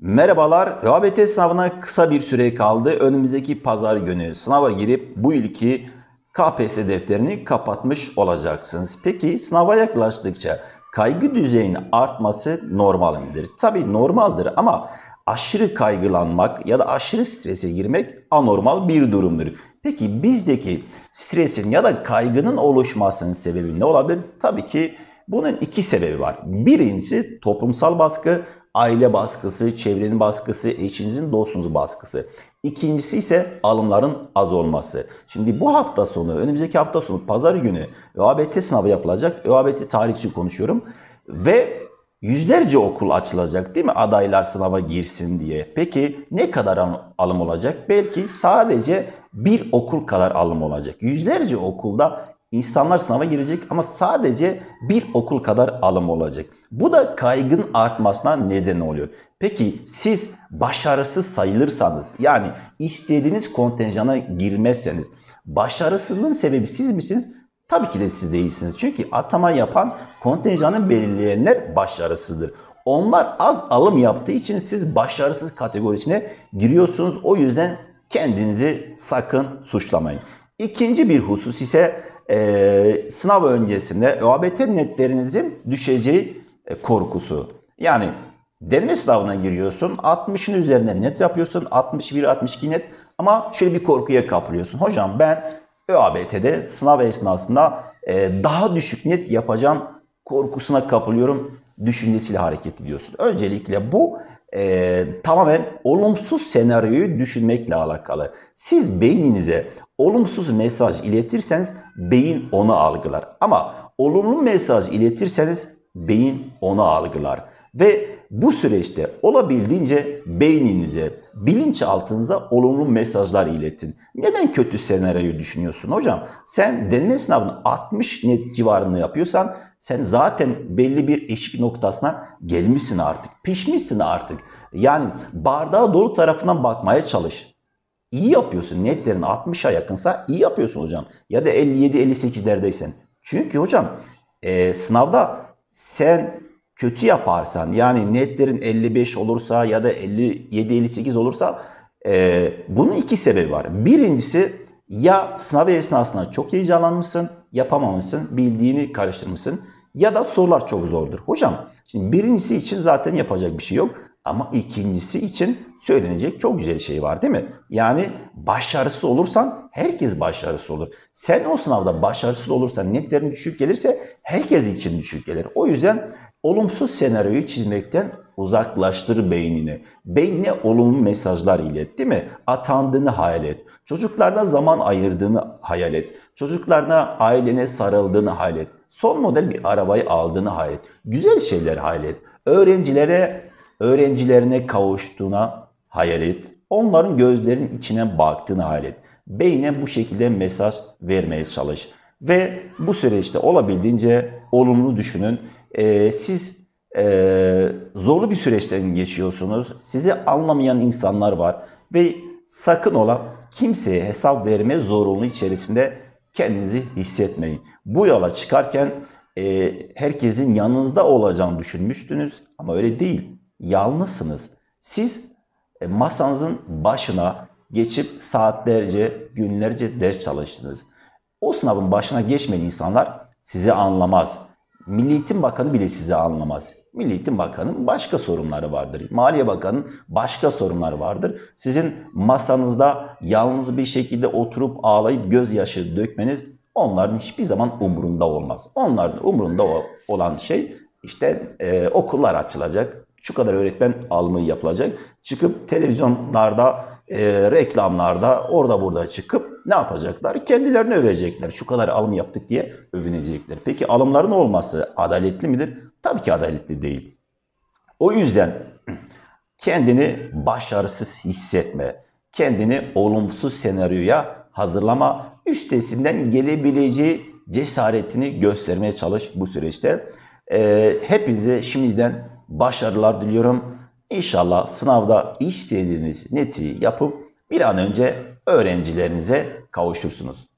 Merhabalar, ÖABT sınavına kısa bir süre kaldı. Önümüzdeki pazar günü sınava girip bu ilki KPSS defterini kapatmış olacaksınız. Peki sınava yaklaştıkça kaygı düzeyinin artması normal midir? Tabi normaldir ama aşırı kaygılanmak ya da aşırı strese girmek anormal bir durumdur. Peki bizdeki stresin ya da kaygının oluşmasının sebebi ne olabilir? Tabii ki bunun iki sebebi var. Birincisi toplumsal baskı, aile baskısı, çevrenin baskısı, eşinizin, dostunuzun baskısı. İkincisi ise alımların az olması. Şimdi bu hafta sonu, önümüzdeki hafta sonu pazar günü ÖABT sınavı yapılacak. ÖABT tarih için konuşuyorum. Ve yüzlerce okul açılacak değil mi adaylar sınava girsin diye. Peki ne kadar alım olacak? Belki sadece bir okul kadar alım olacak. Yüzlerce okulda İnsanlar sınava girecek ama sadece bir okul kadar alım olacak. Bu da kaygın artmasına neden oluyor. Peki siz başarısız sayılırsanız yani istediğiniz kontenjana girmezseniz başarısızlığın sebebi siz misiniz? Tabii ki de siz değilsiniz. Çünkü atama yapan kontenjanı belirleyenler başarısızdır. Onlar az alım yaptığı için siz başarısız kategorisine giriyorsunuz. O yüzden kendinizi sakın suçlamayın. İkinci bir husus ise e, sınav öncesinde ÖABT netlerinizin düşeceği e, korkusu. Yani deneme sınavına giriyorsun. 60'ın üzerine net yapıyorsun. 61-62 net ama şöyle bir korkuya kapılıyorsun. Hocam ben ÖABT'de sınav esnasında e, daha düşük net yapacağım korkusuna kapılıyorum düşüncesiyle hareket ediyorsun. Öncelikle bu e, tamamen olumsuz senaryoyu düşünmekle alakalı. Siz beyninize olumsuz mesaj iletirseniz beyin onu algılar. Ama olumlu mesaj iletirseniz beyin onu algılar. Ve bu süreçte olabildiğince beyninize, bilinçaltınıza olumlu mesajlar iletin. Neden kötü senaryoyu düşünüyorsun hocam? Sen deneme sınavını 60 net civarında yapıyorsan sen zaten belli bir eşik noktasına gelmişsin artık. Pişmişsin artık. Yani bardağı dolu tarafından bakmaya çalış. İyi yapıyorsun. Netlerin 60'a yakınsa iyi yapıyorsun hocam. Ya da 57-58'lerdeysen. Çünkü hocam e, sınavda sen kötü yaparsan yani netlerin 55 olursa ya da 57-58 olursa e, bunun iki sebebi var. Birincisi ya sınav esnasında çok heyecanlanmışsın, yapamamışsın, bildiğini karıştırmışsın ya da sorular çok zordur. Hocam şimdi birincisi için zaten yapacak bir şey yok ama ikincisi için söylenecek çok güzel şey var değil mi? Yani başarısız olursan herkes başarısız olur. Sen o sınavda başarısız olursan netlerin düşük gelirse herkes için düşük gelir. O yüzden olumsuz senaryoyu çizmekten Uzaklaştır beynini. Beynine olumlu mesajlar ilet değil mi? Atandığını hayal et. Çocuklarına zaman ayırdığını hayal et. Çocuklarına ailene sarıldığını hayal et. Son model bir arabayı aldığını hayal et. Güzel şeyler hayal et. Öğrencilere, öğrencilerine kavuştuğuna hayal et. Onların gözlerinin içine baktığını hayal et. Beyne bu şekilde mesaj vermeye çalış. Ve bu süreçte olabildiğince olumlu düşünün. Ee, siz ee, zorlu bir süreçten geçiyorsunuz. Sizi anlamayan insanlar var ve sakın ola kimseye hesap verme zorunlu içerisinde kendinizi hissetmeyin. Bu yola çıkarken e, herkesin yanınızda olacağını düşünmüştünüz ama öyle değil. Yalnızsınız. Siz e, masanızın başına geçip saatlerce, günlerce ders çalıştınız. O sınavın başına geçmeyen insanlar sizi anlamaz. Milli Eğitim Bakanı bile sizi anlamaz. Milli Eğitim Bakanı'nın başka sorunları vardır. Maliye Bakanı'nın başka sorunları vardır. Sizin masanızda yalnız bir şekilde oturup ağlayıp gözyaşı dökmeniz onların hiçbir zaman umurunda olmaz. Onların umurunda olan şey işte e, okullar açılacak, şu kadar öğretmen almayı yapılacak. Çıkıp televizyonlarda, e, reklamlarda, orada burada çıkıp ne yapacaklar? Kendilerini övecekler. Şu kadar alım yaptık diye övünecekler. Peki alımların olması adaletli midir? Tabii ki adaletli değil. O yüzden kendini başarısız hissetme, kendini olumsuz senaryoya hazırlama, üstesinden gelebileceği cesaretini göstermeye çalış bu süreçte. E, hepinize şimdiden başarılar diliyorum. İnşallah sınavda istediğiniz neti yapıp bir an önce öğrencilerinize kavuşursunuz.